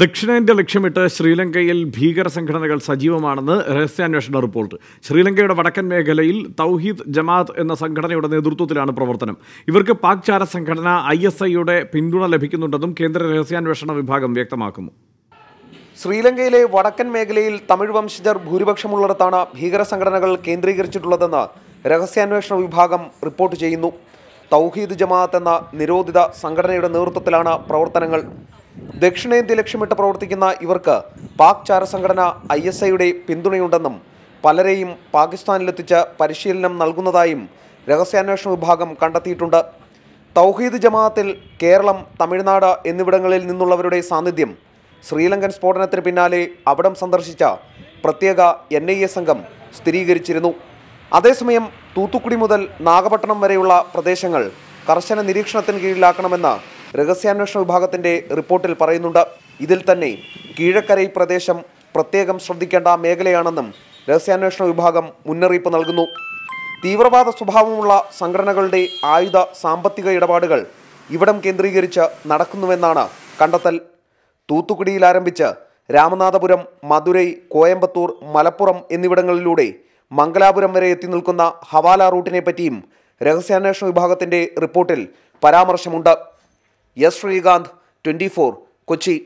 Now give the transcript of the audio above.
ദക്ഷിണേന്ത്യ ലക്ഷ്യമിട്ട് ശ്രീലങ്കയിൽ ഭീകര സംഘടനകൾ സജീവമാണെന്ന് രഹസ്യാന്വേഷണ റിപ്പോർട്ട് ശ്രീലങ്കയുടെ വടക്കൻ മേഖലയിൽ തൗഹീദ് ജമാഅത്ത് എന്ന സംഘടനയുടെ നേതൃത്വത്തിലാണ് പ്രവർത്തനം ഇവർക്ക് പാക് ചാര സംഘടന ഐ എസ് ഐയുടെ പിന്തുണ ലഭിക്കുന്നുണ്ടെന്നും കേന്ദ്ര രഹസ്യാന്വേഷണ വിഭാഗം വ്യക്തമാക്കുന്നു ശ്രീലങ്കയിലെ വടക്കൻ മേഖലയിൽ തമിഴ് വംശജർ ഭൂരിപക്ഷമുള്ളിടത്താണ് ഭീകര സംഘടനകൾ കേന്ദ്രീകരിച്ചിട്ടുള്ളതെന്ന് രഹസ്യാന്വേഷണ വിഭാഗം റിപ്പോർട്ട് ചെയ്യുന്നു തൗഹീദ് ജമാഅത്ത് എന്ന നിരോധിത സംഘടനയുടെ നേതൃത്വത്തിലാണ് പ്രവർത്തനങ്ങൾ ദക്ഷിണേന്ത്യ ലക്ഷ്യമിട്ട് പ്രവർത്തിക്കുന്ന ഇവർക്ക് പാക് ചാരസംഘടന ഐ എസ് ഐയുടെ പിന്തുണയുണ്ടെന്നും പലരെയും പാകിസ്ഥാനിലെത്തിച്ച് പരിശീലനം നൽകുന്നതായും രഹസ്യാന്വേഷണ വിഭാഗം കണ്ടെത്തിയിട്ടുണ്ട് തൗഹീദ് ജമാഅത്തിൽ കേരളം തമിഴ്നാട് എന്നിവിടങ്ങളിൽ നിന്നുള്ളവരുടെ സാന്നിധ്യം ശ്രീലങ്കൻ സ്ഫോടനത്തിന് പിന്നാലെ അവിടം സന്ദർശിച്ച പ്രത്യേക എൻ ഐ എ സംഘം സ്ഥിരീകരിച്ചിരുന്നു അതേസമയം തൂത്തുക്കുടി മുതൽ നാഗപട്ടണം വരെയുള്ള പ്രദേശങ്ങൾ കർശന നിരീക്ഷണത്തിന് കീഴിലാക്കണമെന്ന് രഹസ്യാന്വേഷണ വിഭാഗത്തിന്റെ റിപ്പോർട്ടിൽ പറയുന്നുണ്ട് ഇതിൽ തന്നെ കീഴക്കരൈ പ്രദേശം പ്രത്യേകം ശ്രദ്ധിക്കേണ്ട മേഖലയാണെന്നും രഹസ്യാന്വേഷണ വിഭാഗം മുന്നറിയിപ്പ് നൽകുന്നു തീവ്രവാദ സ്വഭാവമുള്ള സംഘടനകളുടെ ആയുധ സാമ്പത്തിക ഇടപാടുകൾ ഇവിടം കേന്ദ്രീകരിച്ച് നടക്കുന്നുവെന്നാണ് കണ്ടെത്തൽ തൂത്തുക്കുടിയിൽ ആരംഭിച്ച് രാമനാഥപുരം മധുരൈ കോയമ്പത്തൂർ മലപ്പുറം എന്നിവിടങ്ങളിലൂടെ മംഗലാപുരം വരെ എത്തി നിൽക്കുന്ന ഹവാല റൂട്ടിനെ പറ്റിയും രഹസ്യാന്വേഷണ വിഭാഗത്തിന്റെ റിപ്പോർട്ടിൽ പരാമർശമുണ്ട് എസ് ശ്രീകാന്ത് ട്വൻറ്റി കൊച്ചി